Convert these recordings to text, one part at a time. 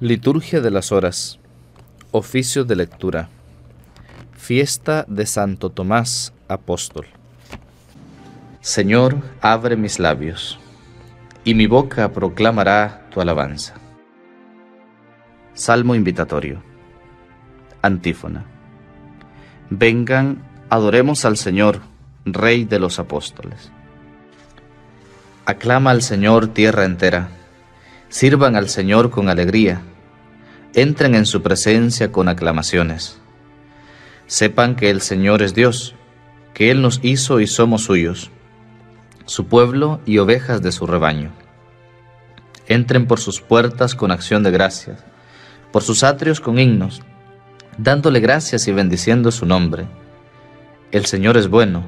Liturgia de las Horas. Oficio de lectura. Fiesta de Santo Tomás, apóstol. Señor, abre mis labios, y mi boca proclamará tu alabanza. Salmo invitatorio. Antífona. Vengan, adoremos al Señor, Rey de los apóstoles. Aclama al Señor tierra entera. Sirvan al Señor con alegría entren en su presencia con aclamaciones. Sepan que el Señor es Dios, que Él nos hizo y somos suyos, su pueblo y ovejas de su rebaño. Entren por sus puertas con acción de gracias, por sus atrios con himnos, dándole gracias y bendiciendo su nombre. El Señor es bueno,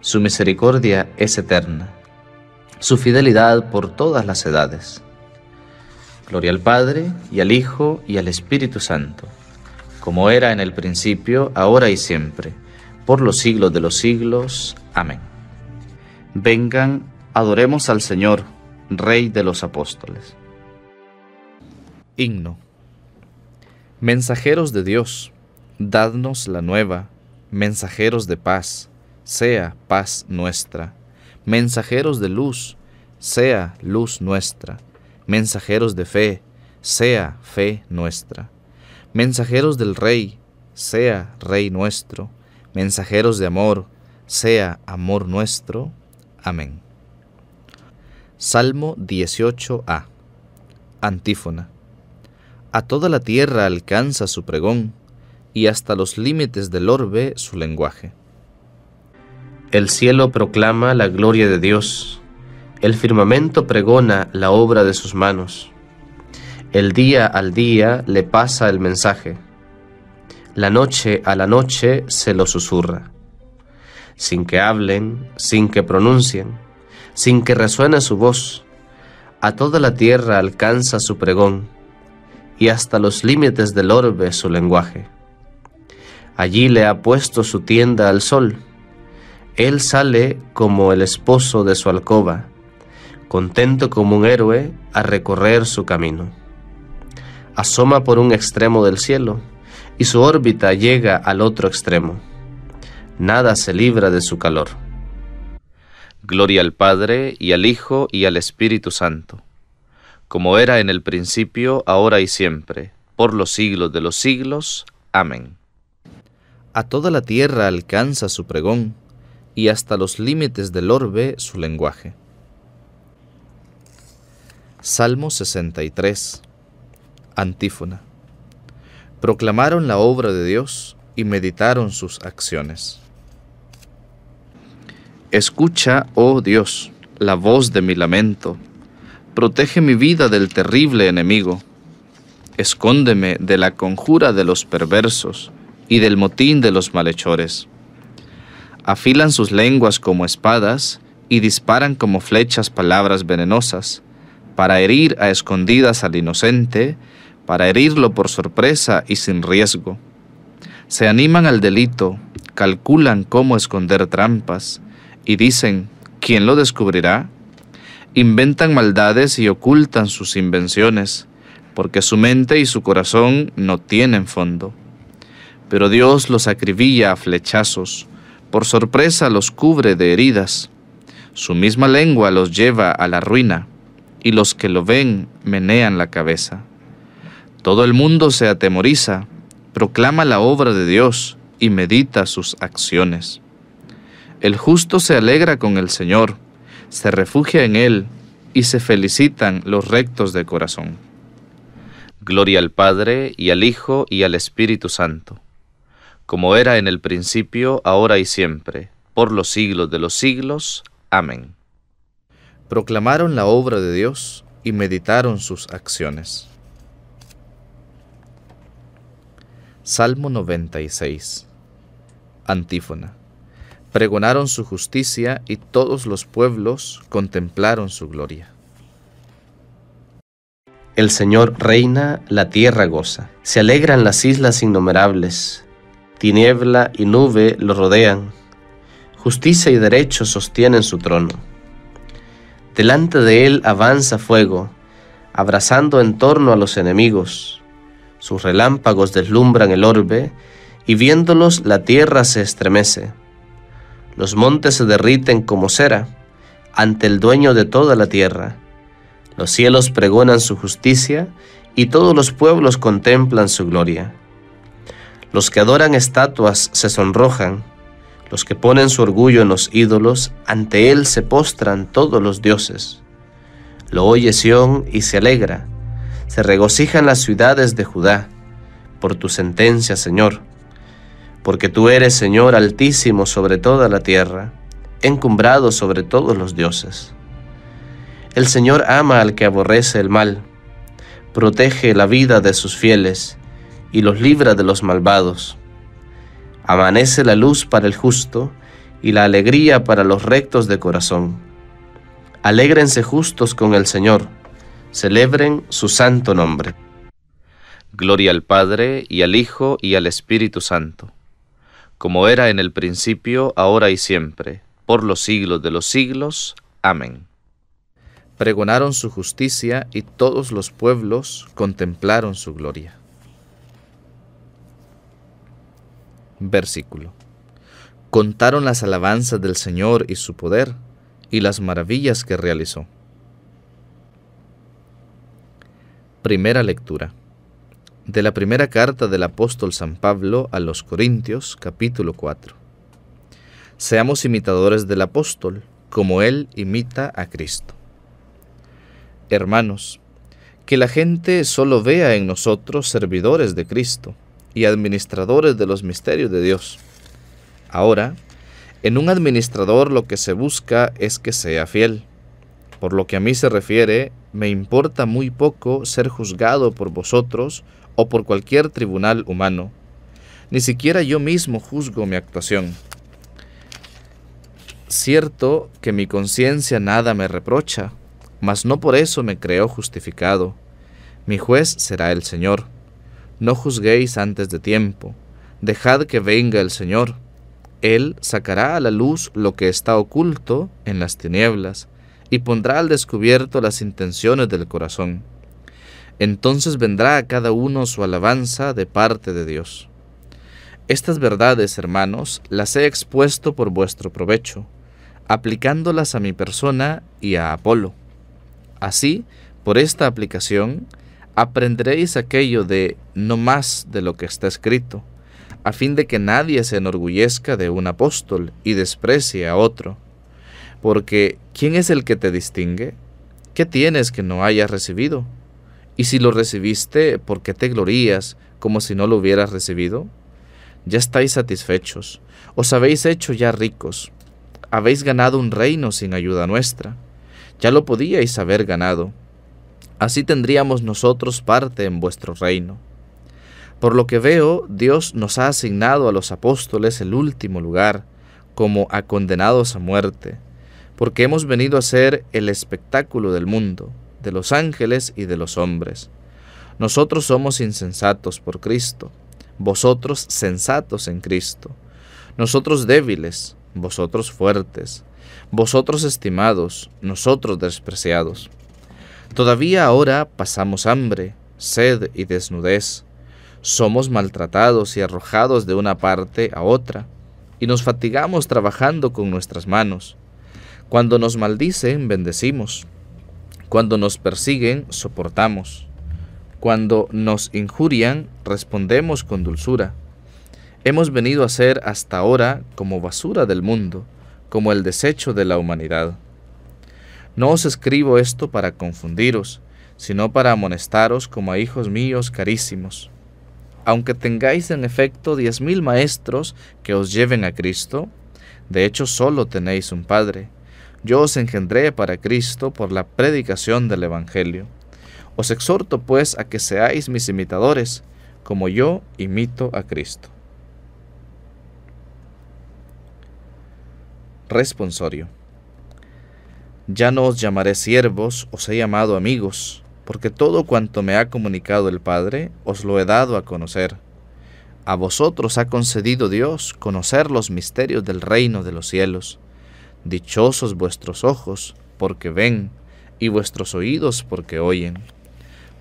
su misericordia es eterna, su fidelidad por todas las edades. Gloria al Padre, y al Hijo, y al Espíritu Santo, como era en el principio, ahora y siempre, por los siglos de los siglos. Amén. Vengan, adoremos al Señor, Rey de los Apóstoles. Himno. Mensajeros de Dios, dadnos la nueva, mensajeros de paz, sea paz nuestra, mensajeros de luz, sea luz nuestra mensajeros de fe, sea fe nuestra. Mensajeros del Rey, sea Rey nuestro. Mensajeros de amor, sea amor nuestro. Amén. Salmo 18a. Antífona. A toda la tierra alcanza su pregón, y hasta los límites del orbe su lenguaje. El cielo proclama la gloria de Dios el firmamento pregona la obra de sus manos. El día al día le pasa el mensaje. La noche a la noche se lo susurra. Sin que hablen, sin que pronuncien, sin que resuene su voz, a toda la tierra alcanza su pregón y hasta los límites del orbe su lenguaje. Allí le ha puesto su tienda al sol. Él sale como el esposo de su alcoba contento como un héroe, a recorrer su camino. Asoma por un extremo del cielo y su órbita llega al otro extremo. Nada se libra de su calor. Gloria al Padre y al Hijo y al Espíritu Santo, como era en el principio, ahora y siempre, por los siglos de los siglos. Amén. A toda la tierra alcanza su pregón, y hasta los límites del orbe su lenguaje Salmo 63 Antífona Proclamaron la obra de Dios y meditaron sus acciones. Escucha, oh Dios, la voz de mi lamento. Protege mi vida del terrible enemigo. Escóndeme de la conjura de los perversos y del motín de los malhechores. Afilan sus lenguas como espadas y disparan como flechas palabras venenosas para herir a escondidas al inocente, para herirlo por sorpresa y sin riesgo. Se animan al delito, calculan cómo esconder trampas y dicen, ¿quién lo descubrirá? Inventan maldades y ocultan sus invenciones, porque su mente y su corazón no tienen fondo. Pero Dios los acribilla a flechazos, por sorpresa los cubre de heridas, su misma lengua los lleva a la ruina y los que lo ven menean la cabeza. Todo el mundo se atemoriza, proclama la obra de Dios y medita sus acciones. El justo se alegra con el Señor, se refugia en Él y se felicitan los rectos de corazón. Gloria al Padre y al Hijo y al Espíritu Santo, como era en el principio, ahora y siempre, por los siglos de los siglos. Amén proclamaron la obra de Dios y meditaron sus acciones. Salmo 96 Antífona Pregonaron su justicia y todos los pueblos contemplaron su gloria. El Señor reina, la tierra goza. Se alegran las islas innumerables. Tiniebla y nube lo rodean. Justicia y derecho sostienen su trono. Delante de él avanza fuego, abrazando en torno a los enemigos. Sus relámpagos deslumbran el orbe, y viéndolos la tierra se estremece. Los montes se derriten como cera ante el dueño de toda la tierra. Los cielos pregonan su justicia y todos los pueblos contemplan su gloria. Los que adoran estatuas se sonrojan, los que ponen su orgullo en los ídolos, ante él se postran todos los dioses. Lo oye Sión y se alegra. Se regocijan las ciudades de Judá por tu sentencia, Señor. Porque tú eres, Señor, altísimo sobre toda la tierra, encumbrado sobre todos los dioses. El Señor ama al que aborrece el mal, protege la vida de sus fieles y los libra de los malvados. Amanece la luz para el justo y la alegría para los rectos de corazón. Alégrense justos con el Señor, celebren su santo nombre. Gloria al Padre y al Hijo y al Espíritu Santo, como era en el principio, ahora y siempre, por los siglos de los siglos. Amén. Pregonaron su justicia y todos los pueblos contemplaron su gloria. versículo. Contaron las alabanzas del Señor y su poder y las maravillas que realizó. Primera lectura. De la primera carta del apóstol San Pablo a los Corintios capítulo 4. Seamos imitadores del apóstol, como él imita a Cristo. Hermanos, que la gente solo vea en nosotros servidores de Cristo y administradores de los misterios de Dios. Ahora, en un administrador lo que se busca es que sea fiel. Por lo que a mí se refiere, me importa muy poco ser juzgado por vosotros o por cualquier tribunal humano. Ni siquiera yo mismo juzgo mi actuación. Cierto que mi conciencia nada me reprocha, mas no por eso me creo justificado. Mi juez será el Señor. No juzguéis antes de tiempo, dejad que venga el Señor. Él sacará a la luz lo que está oculto en las tinieblas y pondrá al descubierto las intenciones del corazón. Entonces vendrá a cada uno su alabanza de parte de Dios. Estas verdades, hermanos, las he expuesto por vuestro provecho, aplicándolas a mi persona y a Apolo. Así, por esta aplicación, aprenderéis aquello de no más de lo que está escrito, a fin de que nadie se enorgullezca de un apóstol y desprecie a otro. Porque, ¿quién es el que te distingue? ¿Qué tienes que no hayas recibido? Y si lo recibiste, ¿por qué te glorías como si no lo hubieras recibido? Ya estáis satisfechos, os habéis hecho ya ricos, habéis ganado un reino sin ayuda nuestra, ya lo podíais haber ganado así tendríamos nosotros parte en vuestro reino. Por lo que veo, Dios nos ha asignado a los apóstoles el último lugar, como a condenados a muerte, porque hemos venido a ser el espectáculo del mundo, de los ángeles y de los hombres. Nosotros somos insensatos por Cristo, vosotros sensatos en Cristo, nosotros débiles, vosotros fuertes, vosotros estimados, nosotros despreciados. Todavía ahora pasamos hambre, sed y desnudez. Somos maltratados y arrojados de una parte a otra, y nos fatigamos trabajando con nuestras manos. Cuando nos maldicen, bendecimos. Cuando nos persiguen, soportamos. Cuando nos injurian, respondemos con dulzura. Hemos venido a ser hasta ahora como basura del mundo, como el desecho de la humanidad. No os escribo esto para confundiros, sino para amonestaros como a hijos míos carísimos. Aunque tengáis en efecto diez mil maestros que os lleven a Cristo, de hecho solo tenéis un Padre. Yo os engendré para Cristo por la predicación del Evangelio. Os exhorto pues a que seáis mis imitadores, como yo imito a Cristo. Responsorio. Ya no os llamaré siervos, os he llamado amigos, porque todo cuanto me ha comunicado el Padre os lo he dado a conocer. A vosotros ha concedido Dios conocer los misterios del reino de los cielos. Dichosos vuestros ojos, porque ven, y vuestros oídos, porque oyen.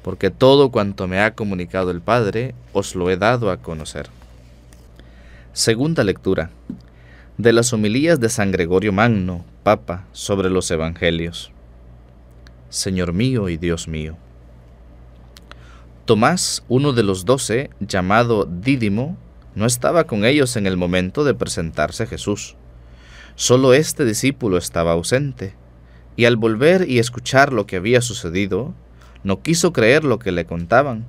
Porque todo cuanto me ha comunicado el Padre os lo he dado a conocer. Segunda lectura. De las homilías de San Gregorio Magno, Papa sobre los Evangelios. Señor mío y Dios mío. Tomás, uno de los doce, llamado Dídimo, no estaba con ellos en el momento de presentarse Jesús. Solo este discípulo estaba ausente, y al volver y escuchar lo que había sucedido, no quiso creer lo que le contaban.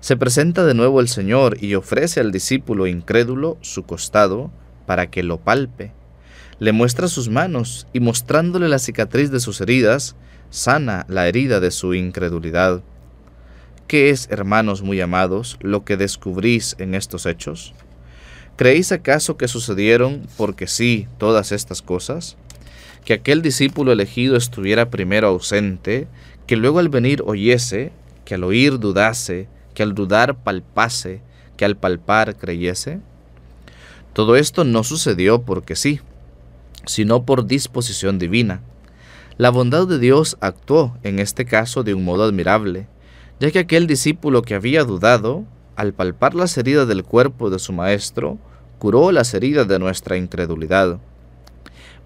Se presenta de nuevo el Señor y ofrece al discípulo incrédulo su costado para que lo palpe le muestra sus manos y mostrándole la cicatriz de sus heridas, sana la herida de su incredulidad. ¿Qué es, hermanos muy amados, lo que descubrís en estos hechos? ¿Creéis acaso que sucedieron porque sí todas estas cosas? Que aquel discípulo elegido estuviera primero ausente, que luego al venir oyese, que al oír dudase, que al dudar palpase, que al palpar creyese? Todo esto no sucedió porque sí, sino por disposición divina. La bondad de Dios actuó en este caso de un modo admirable, ya que aquel discípulo que había dudado, al palpar las heridas del cuerpo de su maestro, curó las heridas de nuestra incredulidad.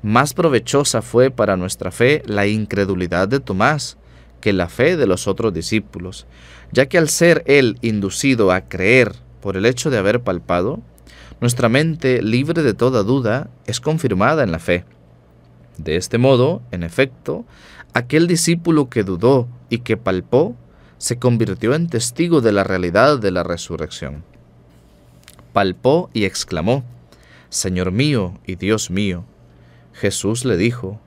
Más provechosa fue para nuestra fe la incredulidad de Tomás que la fe de los otros discípulos, ya que al ser él inducido a creer por el hecho de haber palpado, nuestra mente, libre de toda duda, es confirmada en la fe. De este modo, en efecto, aquel discípulo que dudó y que palpó, se convirtió en testigo de la realidad de la resurrección. Palpó y exclamó, Señor mío y Dios mío. Jesús le dijo,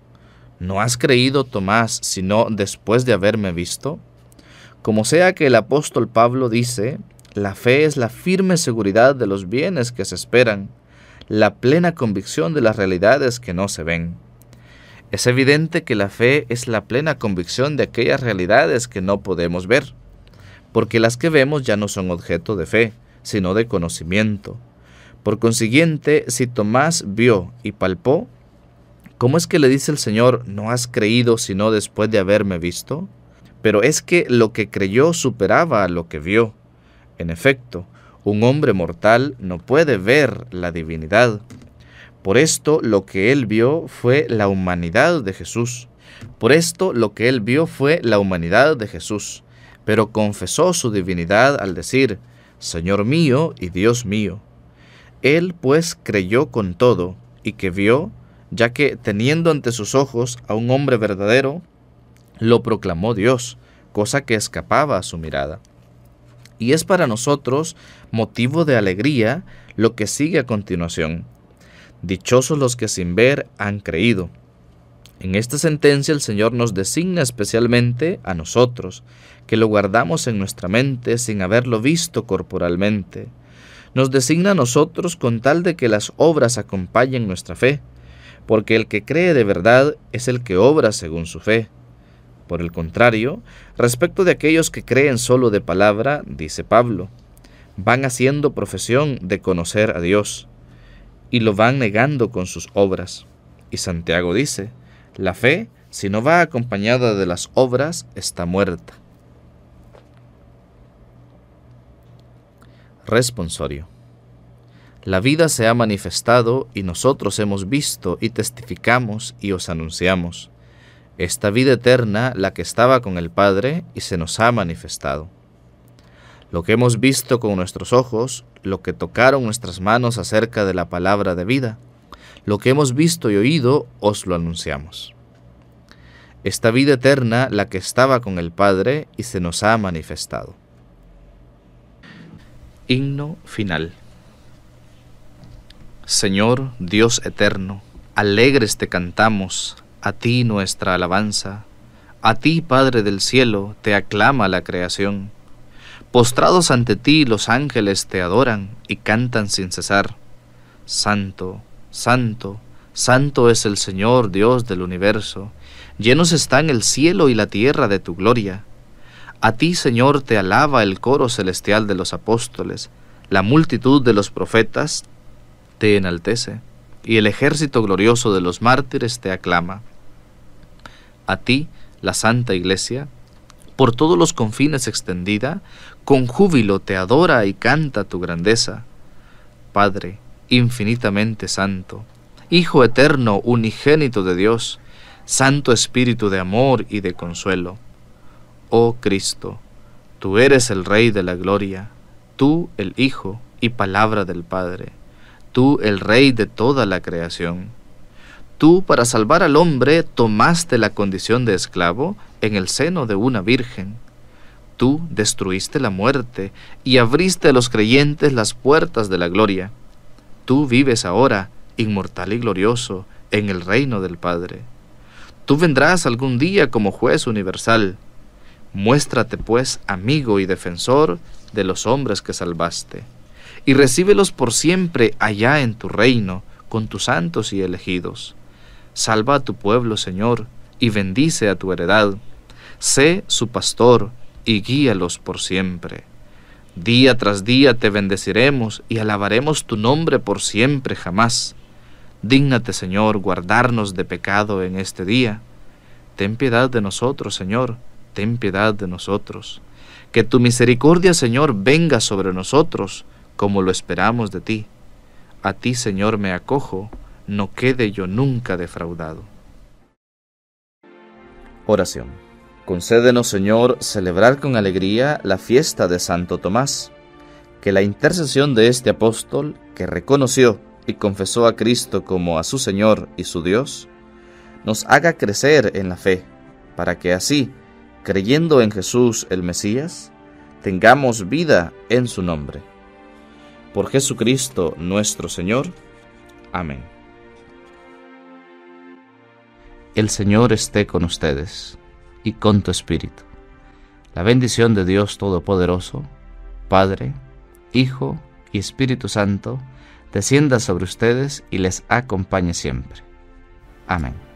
¿No has creído, Tomás, sino después de haberme visto? Como sea que el apóstol Pablo dice, la fe es la firme seguridad de los bienes que se esperan, la plena convicción de las realidades que no se ven. Es evidente que la fe es la plena convicción de aquellas realidades que no podemos ver, porque las que vemos ya no son objeto de fe, sino de conocimiento. Por consiguiente, si Tomás vio y palpó, ¿cómo es que le dice el Señor, no has creído sino después de haberme visto? Pero es que lo que creyó superaba a lo que vio en efecto, un hombre mortal no puede ver la divinidad. Por esto lo que él vio fue la humanidad de Jesús. Por esto lo que él vio fue la humanidad de Jesús. Pero confesó su divinidad al decir, Señor mío y Dios mío. Él pues creyó con todo, y que vio, ya que teniendo ante sus ojos a un hombre verdadero, lo proclamó Dios, cosa que escapaba a su mirada y es para nosotros motivo de alegría lo que sigue a continuación. Dichosos los que sin ver han creído. En esta sentencia el Señor nos designa especialmente a nosotros, que lo guardamos en nuestra mente sin haberlo visto corporalmente. Nos designa a nosotros con tal de que las obras acompañen nuestra fe, porque el que cree de verdad es el que obra según su fe. Por el contrario, respecto de aquellos que creen solo de palabra, dice Pablo, van haciendo profesión de conocer a Dios y lo van negando con sus obras. Y Santiago dice, la fe, si no va acompañada de las obras, está muerta. Responsorio. La vida se ha manifestado y nosotros hemos visto y testificamos y os anunciamos esta vida eterna la que estaba con el Padre y se nos ha manifestado. Lo que hemos visto con nuestros ojos, lo que tocaron nuestras manos acerca de la palabra de vida, lo que hemos visto y oído, os lo anunciamos. Esta vida eterna la que estaba con el Padre y se nos ha manifestado. Himno final. Señor Dios eterno, alegres te cantamos, a ti nuestra alabanza, a ti Padre del cielo, te aclama la creación. Postrados ante ti los ángeles te adoran y cantan sin cesar. Santo, santo, santo es el Señor Dios del universo, llenos están el cielo y la tierra de tu gloria. A ti, Señor, te alaba el coro celestial de los apóstoles, la multitud de los profetas te enaltece, y el ejército glorioso de los mártires te aclama a ti, la Santa Iglesia, por todos los confines extendida, con júbilo te adora y canta tu grandeza. Padre, infinitamente santo, Hijo eterno, unigénito de Dios, Santo Espíritu de amor y de consuelo. Oh Cristo, tú eres el Rey de la Gloria, tú el Hijo y Palabra del Padre, tú el Rey de toda la creación tú para salvar al hombre tomaste la condición de esclavo en el seno de una virgen. Tú destruiste la muerte y abriste a los creyentes las puertas de la gloria. Tú vives ahora, inmortal y glorioso, en el reino del Padre. Tú vendrás algún día como juez universal. Muéstrate pues amigo y defensor de los hombres que salvaste, y recíbelos por siempre allá en tu reino, con tus santos y elegidos Salva a tu pueblo, Señor, y bendice a tu heredad. Sé su pastor y guíalos por siempre. Día tras día te bendeciremos y alabaremos tu nombre por siempre jamás. Dígnate, Señor, guardarnos de pecado en este día. Ten piedad de nosotros, Señor, ten piedad de nosotros. Que tu misericordia, Señor, venga sobre nosotros, como lo esperamos de ti. A ti, Señor, me acojo no quede yo nunca defraudado. Oración. Concédenos, Señor, celebrar con alegría la fiesta de Santo Tomás, que la intercesión de este apóstol, que reconoció y confesó a Cristo como a su Señor y su Dios, nos haga crecer en la fe, para que así, creyendo en Jesús el Mesías, tengamos vida en su nombre. Por Jesucristo nuestro Señor. Amén. El Señor esté con ustedes y con tu espíritu. La bendición de Dios Todopoderoso, Padre, Hijo y Espíritu Santo, descienda sobre ustedes y les acompañe siempre. Amén.